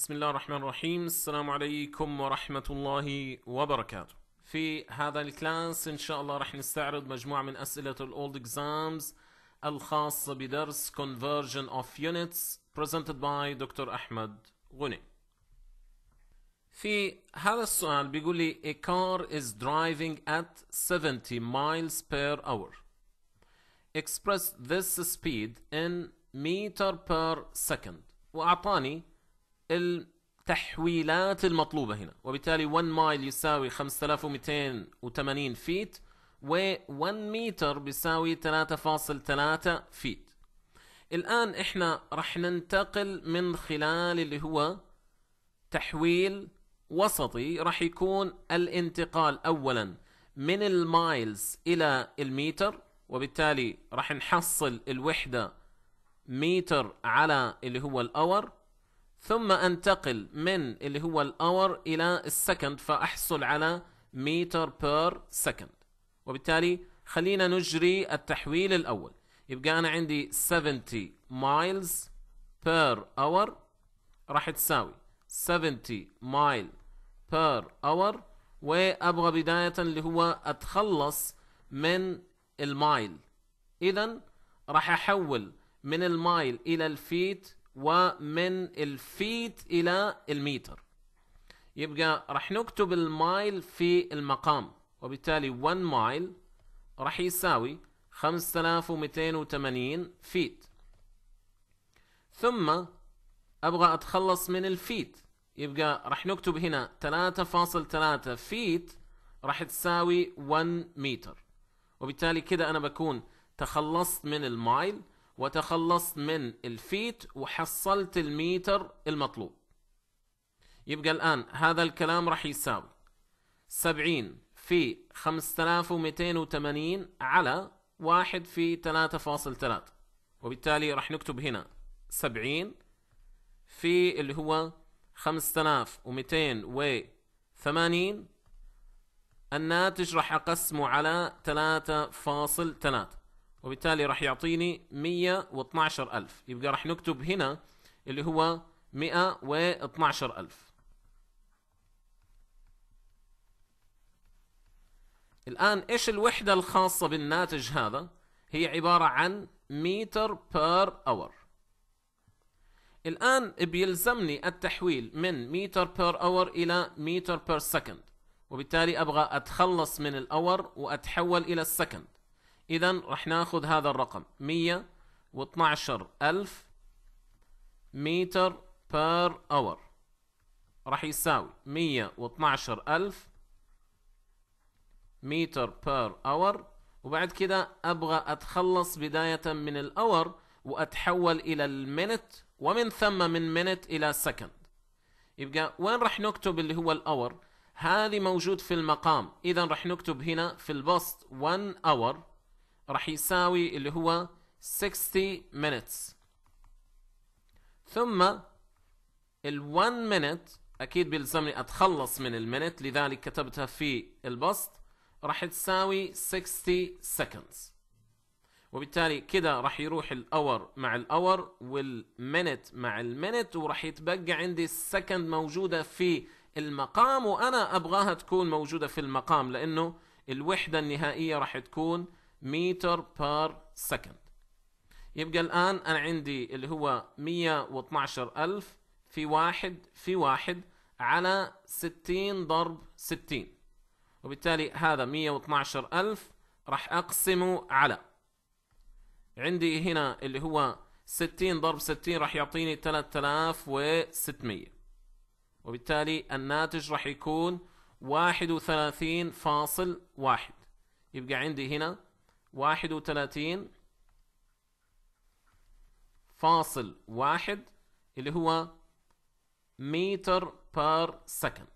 بسم الله الرحمن الرحيم السلام عليكم ورحمة الله وبركاته في هذا الكلاس إن شاء الله راح نستعرض مجموعة من أسئلة الأولد إكزامز الخاصة بدرس Conversion of Units presented by دكتور أحمد غني في هذا السؤال بيقول لي a car is driving at 70 miles per hour express this speed in meter per second وأعطاني التحويلات المطلوبة هنا وبالتالي 1 مايل يساوي 5280 فيت و1 متر بيساوي 3.3 فيت الآن احنا رح ننتقل من خلال اللي هو تحويل وسطي رح يكون الانتقال أولا من المايلز إلى المتر وبالتالي رح نحصل الوحدة متر على اللي هو الأور ثم انتقل من اللي هو الاور الى السكند فاحصل على متر بير سكند وبالتالي خلينا نجري التحويل الاول يبقى انا عندي 70 مايلز بير اور راح تساوي 70 مايل بير اور وابغى بدايه اللي هو اتخلص من المايل اذا راح احول من المايل الى الفيت ومن الفيت إلى المتر يبقى راح نكتب المايل في المقام وبالتالي 1 مايل راح يساوي 5280 فيت ثم أبغى أتخلص من الفيت يبقى راح نكتب هنا 3.3 فيت راح تساوي 1 متر وبالتالي كده أنا بكون تخلصت من المايل وتخلصت من الفيت وحصلت الميتر المطلوب يبقى الآن هذا الكلام راح يساوي سبعين في خمسة آلاف ومئتين وثمانين على واحد في ثلاثة فاصل ثلاثة وبالتالي راح نكتب هنا سبعين في اللي هو خمسة آلاف ومئتين وثمانين الناتج راح أقسمه على ثلاثة فاصل ثلاثة وبالتالي راح يعطيني 112000 يبقى راح نكتب هنا اللي هو 112000 الآن إيش الوحدة الخاصة بالناتج هذا هي عبارة عن متر بير اور الآن بيلزمني التحويل من متر بير اور إلى متر بير سكند وبالتالي أبغى أتخلص من الأور وأتحول إلى السكند إذا راح ناخذ هذا الرقم 112000 ألف متر بير أور راح يساوي 112000 ألف متر بير أور وبعد كده أبغى أتخلص بداية من الأور وأتحول إلى المينت ومن ثم من مينت إلى سكند يبقى وين راح نكتب اللي هو الأور هذه موجود في المقام إذا راح نكتب هنا في البسط 1 أور راح يساوي اللي هو 60 minutes ثم ال 1 minute اكيد بيلزمني اتخلص من المينت لذلك كتبتها في البسط راح تساوي 60 seconds وبالتالي كده راح يروح الاور مع الاور والمينت مع المينت وراح يتبقى عندي السكند موجوده في المقام وانا ابغاها تكون موجوده في المقام لانه الوحده النهائيه راح تكون متر بار سكند يبقى الآن أنا عندي اللي هو 112 ألف في واحد في واحد على 60 ضرب 60 وبالتالي هذا 112 ألف راح أقسمه على عندي هنا اللي هو 60 ضرب 60 راح يعطيني 3600 وبالتالي الناتج راح يكون 31.1 يبقى عندي هنا واحد وثلاثين فاصل واحد اللي هو متر بار سكند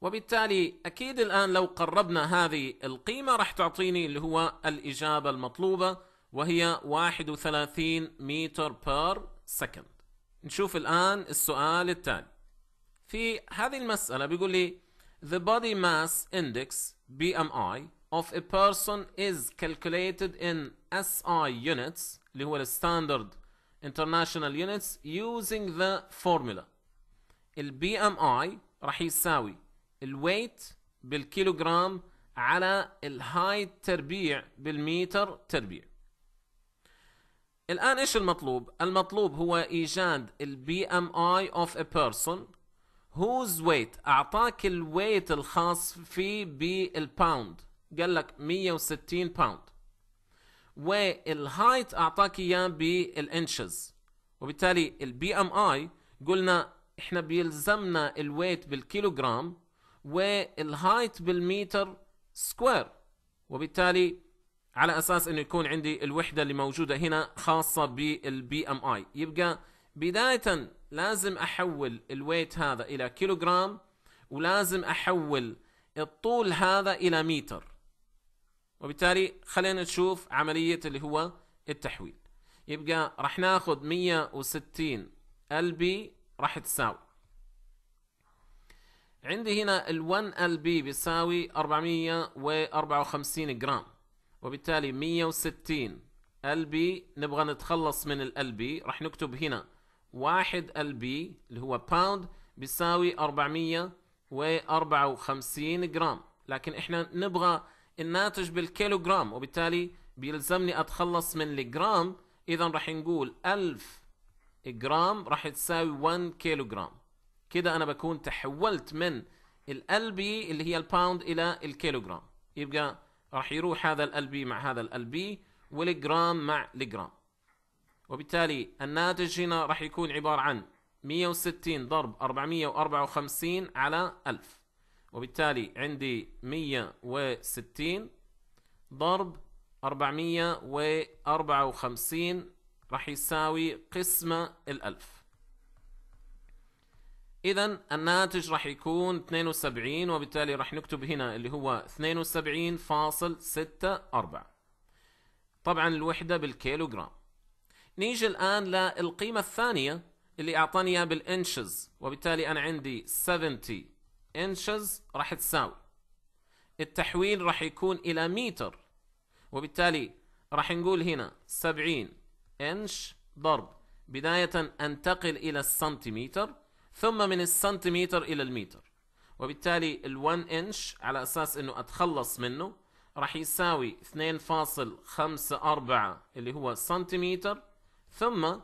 وبالتالي أكيد الآن لو قربنا هذه القيمة راح تعطيني اللي هو الإجابة المطلوبة وهي 31 متر بار سكند نشوف الآن السؤال التالي في هذه المسألة بيقول لي The body mass index BMI of a person is calculated in SI units اللي هو الستاندرد international units using the formula البي ام اي راح يساوي الويت بالكيلوغرام على الهايت تربيع بالميتر تربيع الان ايش المطلوب المطلوب هو ايجاد البي ام اي اوف ا بيرسون whose weight اعطاك الويت الخاص فيه بالباوند قال لك 160 باوند والهايت اعطاك اياه بالانشز وبالتالي البي ام اي قلنا احنا بيلزمنا الويت بالكيلوغرام والهايت بالمتر سكوير وبالتالي على اساس انه يكون عندي الوحده اللي موجوده هنا خاصه بالبي ام اي يبقى بدايه لازم احول الويت هذا الى كيلوغرام ولازم احول الطول هذا الى متر وبالتالي خلينا نشوف عملية اللي هو التحويل يبقى راح ناخد 160 LB راح تساوي عندي هنا ال 1 LB بيساوي 454 جرام وبالتالي 160 LB نبغى نتخلص من ال LB راح نكتب هنا 1 LB اللي هو باوند بيساوي 454 جرام لكن احنا نبغى الناتج بالكيلوغرام وبالتالي بيلزمني اتخلص من الجرام اذا راح نقول 1000 جرام راح تساوي 1 كيلوغرام كده انا بكون تحولت من الالبي اللي هي الباوند الى الكيلوغرام يبقى راح يروح هذا الالبي مع هذا الالبي والجرام مع الجرام وبالتالي الناتج هنا راح يكون عبارة عن 160 ضرب 454 على 1000 وبالتالي عندي 160 ضرب 454 راح يساوي قسمة الألف إذا الناتج راح يكون 72 وبالتالي راح نكتب هنا اللي هو 72.64 طبعا الوحدة بالكيلوغرام نيجي الآن للقيمة الثانية اللي أعطاني بالإنشز وبالتالي أنا عندي 70 انشز راح تساوي التحويل راح يكون الى متر وبالتالي راح نقول هنا 70 انش ضرب بداية انتقل الى السنتيمتر ثم من السنتيمتر الى المتر وبالتالي ال1 انش على اساس انه اتخلص منه راح يساوي 2.54 اللي هو سنتيمتر ثم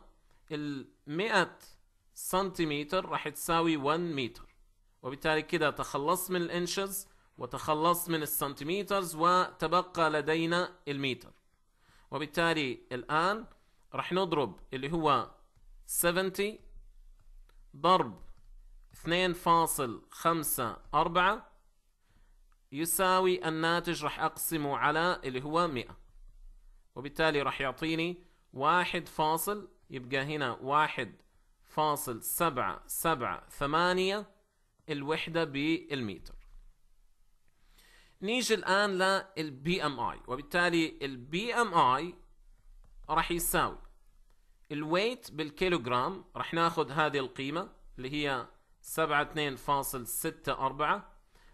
ال 100 سنتيمتر راح تساوي 1 متر وبالتالي كده تخلصت من الانشز وتخلصت من السنتيمترز وتبقى لدينا المتر وبالتالي الآن راح نضرب اللي هو 70 ضرب 2.54 يساوي الناتج راح أقسمه على اللي هو 100 وبالتالي راح يعطيني 1 فاصل يبقى هنا 1.778 فاصل سبعة سبعة الوحدة بالمتر نيجي الآن للبي ام اي وبالتالي البي ام اي راح يساوي الويت بالكيلوغرام راح ناخذ هذه القيمة اللي هي 72.64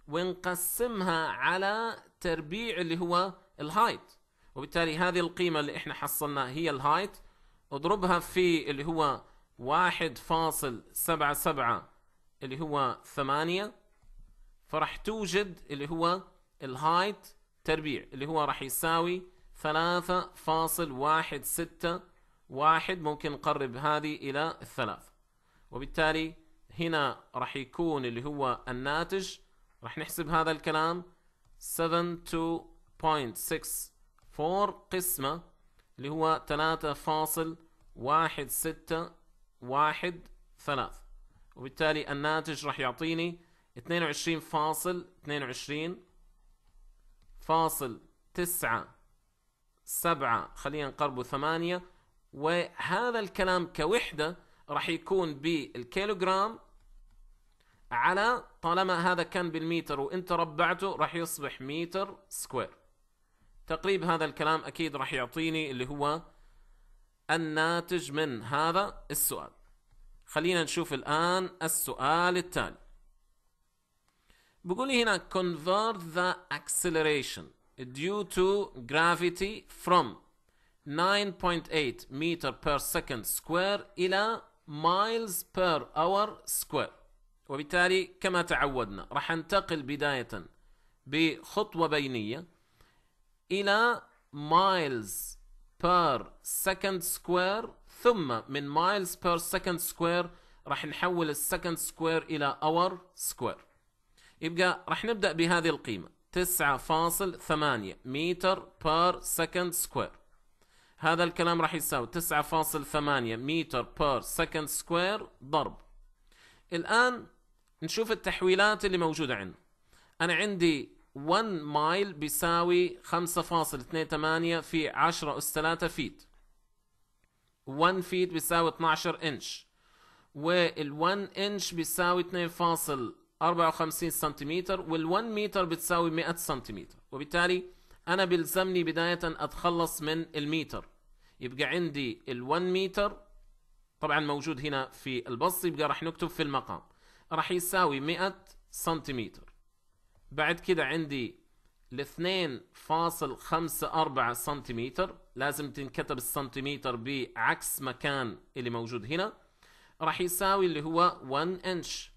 ونقسمها على تربيع اللي هو الهايت وبالتالي هذه القيمة اللي احنا حصلناها هي الهايت اضربها في اللي هو 1.77 اللي هو ثمانية فراح توجد اللي هو الهايت تربيع اللي هو راح يساوي ثلاثة فاصل واحد ستة واحد ممكن نقرب هذه إلى الثلاث وبالتالي هنا راح يكون اللي هو الناتج راح نحسب هذا الكلام 72.64 قسمة اللي هو 3.1613 وبالتالي الناتج راح يعطيني 22 فاصل 22 فاصل سبعة خلينا نقربه ثمانية وهذا الكلام كوحدة راح يكون بالكيلوغرام على طالما هذا كان بالمتر وانت ربعته راح يصبح متر سكوير تقريب هذا الكلام اكيد راح يعطيني اللي هو الناتج من هذا السؤال خلينا نشوف الآن السؤال التالي بقولي هنا convert the acceleration due to gravity from 9.8 meter per second square إلى miles per hour square وبالتالي كما تعودنا راح انتقل بداية بخطوة بينية إلى miles per second square ثم من مايلز بير سكند سكوير راح نحول السكند سكوير إلى اور سكوير يبقى راح نبدأ بهذه القيمة 9.8 متر بير سكند سكوير هذا الكلام راح يساوي 9.8 متر بير سكند سكوير ضرب الآن نشوف التحويلات اللي موجودة عندنا أنا عندي 1 مايل بيساوي 5.28 في 10 أس 3 فيت 1 فيت بيساوي 12 انش وال1 انش بيساوي 2.54 سنتيمتر وال1 متر بتساوي 100 سنتيمتر وبالتالي انا بيلزمني بداية اتخلص من المتر يبقى عندي ال1 متر طبعا موجود هنا في البص يبقى راح نكتب في المقام راح يساوي 100 سنتيمتر بعد كده عندي ال 2.54 سنتيمتر لازم تنكتب السنتيمتر بعكس مكان اللي موجود هنا راح يساوي اللي هو 1 انش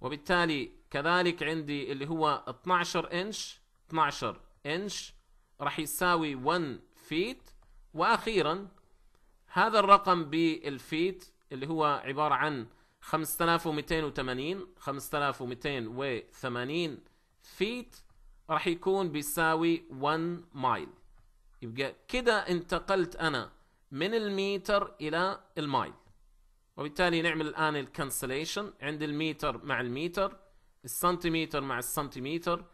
وبالتالي كذلك عندي اللي هو 12 انش 12 انش راح يساوي 1 فيت واخيرا هذا الرقم بالفيت اللي هو عبارة عن 5280 5280 فيت راح يكون بيساوي 1 مايل يبقى كده انتقلت انا من الميتر الى المايل وبالتالي نعمل الان الكنسليشن عند الميتر مع الميتر السنتيمتر مع السنتيمتر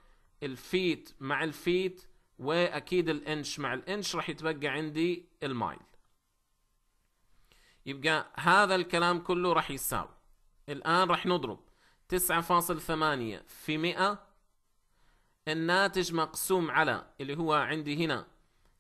الفيت مع الفيت واكيد الانش مع الانش راح يتبقى عندي المايل يبقى هذا الكلام كله راح يساوي الان راح نضرب 9.8 في 100 الناتج مقسوم على اللي هو عندي هنا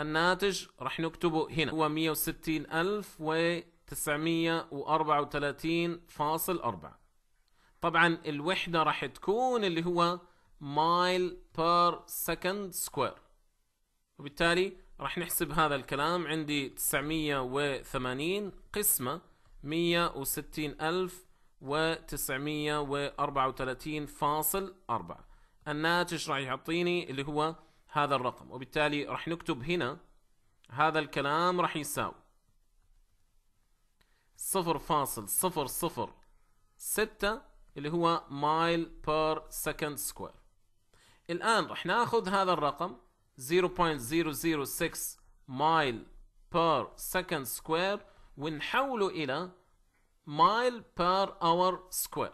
الناتج راح نكتبه هنا هو 160934.4 طبعا الوحدة راح تكون اللي هو مايل بير سكند سكوير وبالتالي راح نحسب هذا الكلام عندي 980 قسمة 160934.4 الناتج راح يعطيني اللي هو هذا الرقم وبالتالي راح نكتب هنا هذا الكلام راح يساوي صفر فاصل صفر صفر ستة اللي هو مايل بير سكند سكوير الآن راح ناخذ هذا الرقم 0.006 مايل بير سكند سكوير ونحوله إلى مايل بير اور سكوير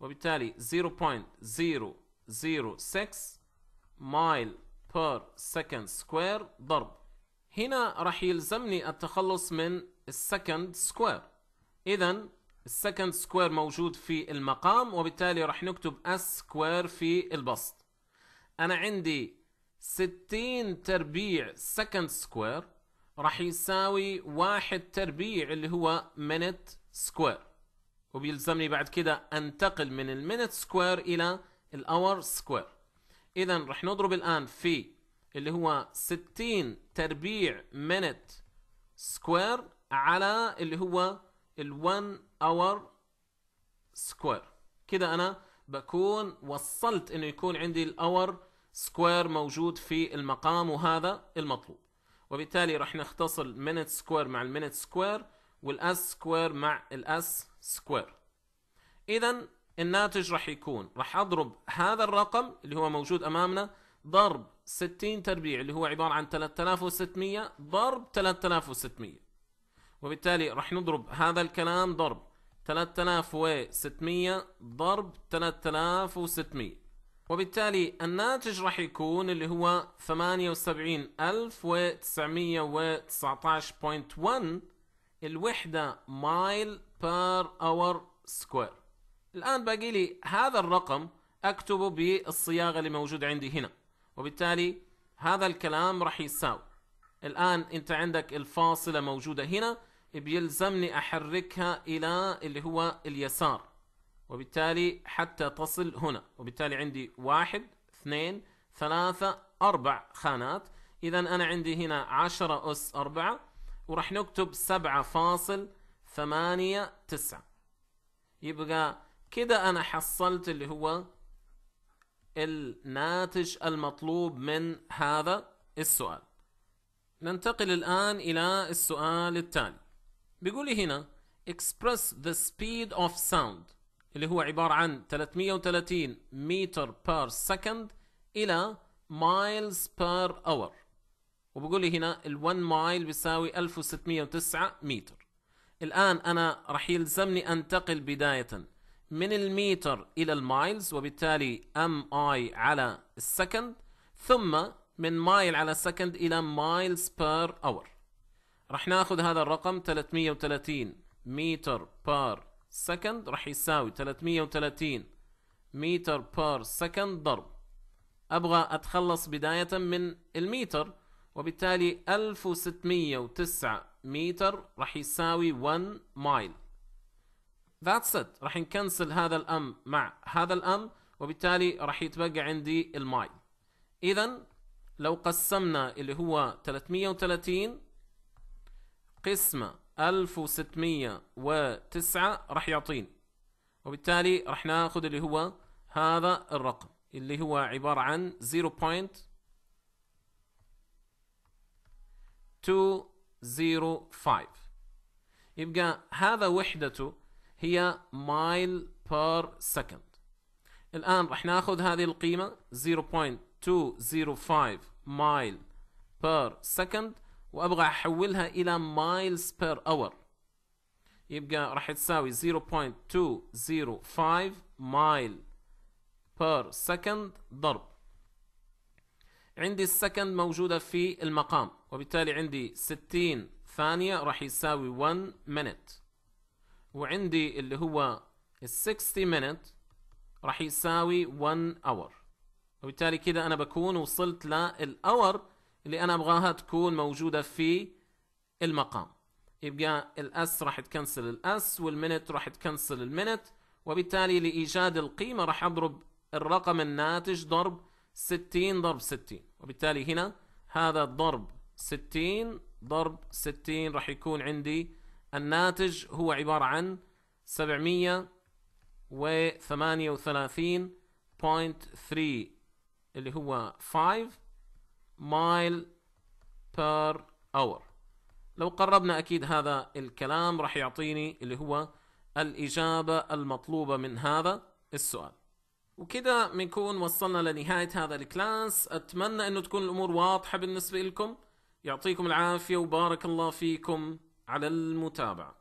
وبالتالي 0.006 مايل per second square ضرب هنا راح يلزمني التخلص من السكند سكوير اذا السكند سكوير موجود في المقام وبالتالي راح نكتب اس سكوير في البسط انا عندي 60 تربيع سكند سكوير راح يساوي واحد تربيع اللي هو minute سكوير وبيلزمني بعد كده انتقل من المينت سكوير الى الاور سكوير اذا رح نضرب الان في اللي هو 60 تربيع منت سكوير على اللي هو ال1 اور سكوير كده انا بكون وصلت انه يكون عندي الاور سكوير موجود في المقام وهذا المطلوب وبالتالي رح نختصر منت سكوير مع المنت سكوير والاس سكوير مع الاس سكوير اذا الناتج راح يكون راح اضرب هذا الرقم اللي هو موجود امامنا ضرب 60 تربيع اللي هو عباره عن 3600 ضرب 3600 وبالتالي راح نضرب هذا الكلام ضرب 3600 ضرب 3600 وبالتالي الناتج راح يكون اللي هو 78919.1 الوحدة مايل بير اور سكوير الآن باقي لي هذا الرقم أكتبه بالصياغة اللي موجودة عندي هنا وبالتالي هذا الكلام راح يساوي الآن أنت عندك الفاصلة موجودة هنا بيلزمني أحركها إلى اللي هو اليسار وبالتالي حتى تصل هنا وبالتالي عندي واحد اثنين ثلاثة أربع خانات إذا أنا عندي هنا عشرة أس أربعة وراح نكتب سبعة فاصل ثمانية تسعة يبقى كده انا حصلت اللي هو الناتج المطلوب من هذا السؤال ننتقل الآن إلى السؤال التالي بيقولي لي هنا express the speed of sound اللي هو عبارة عن 330 متر per second إلى miles per hour وبقول لي هنا ال 1 mile بيساوي 1609 متر الآن أنا راح يلزمني أنتقل بداية من الميتر إلى المايلز وبالتالي ام اي على السكند ثم من مايل على السكند إلى مايلز بير اور راح ناخذ هذا الرقم 330 متر بير سكند راح يساوي 330 متر بير سكند ضرب ابغى اتخلص بداية من المتر وبالتالي 1609 متر راح يساوي 1 مايل ذاتس ات راح نكنسل هذا الام مع هذا الام وبالتالي راح يتبقى عندي الماي اذا لو قسمنا اللي هو 330 قسمة 1609 راح يعطيني وبالتالي راح ناخذ اللي هو هذا الرقم اللي هو عبارة عن 0.205 يبقى هذا وحدته هي مايل بير سكند الآن راح ناخذ هذه القيمة 0.205 مايل بير سكند وأبغى أحولها إلى مايلز بير أور يبقى راح تساوي 0.205 مايل بير سكند ضرب عندي السكند موجودة في المقام وبالتالي عندي 60 ثانية راح يساوي 1 minute وعندي اللي هو ال 60 مينت راح يساوي 1 hour وبالتالي كده انا بكون وصلت للاور اللي انا ابغاها تكون موجوده في المقام يبقى الاس راح تكنسل الاس والمينت راح تكنسل المينت وبالتالي لايجاد القيمه راح اضرب الرقم الناتج ضرب 60 ضرب 60 وبالتالي هنا هذا ضرب 60 ضرب 60 راح يكون عندي الناتج هو عبارة عن 738.3 اللي هو 5 mile بير اور لو قربنا أكيد هذا الكلام راح يعطيني اللي هو الإجابة المطلوبة من هذا السؤال وكده بنكون وصلنا لنهاية هذا الكلاس أتمنى أنه تكون الأمور واضحة بالنسبة لكم يعطيكم العافية وبارك الله فيكم على المتابعه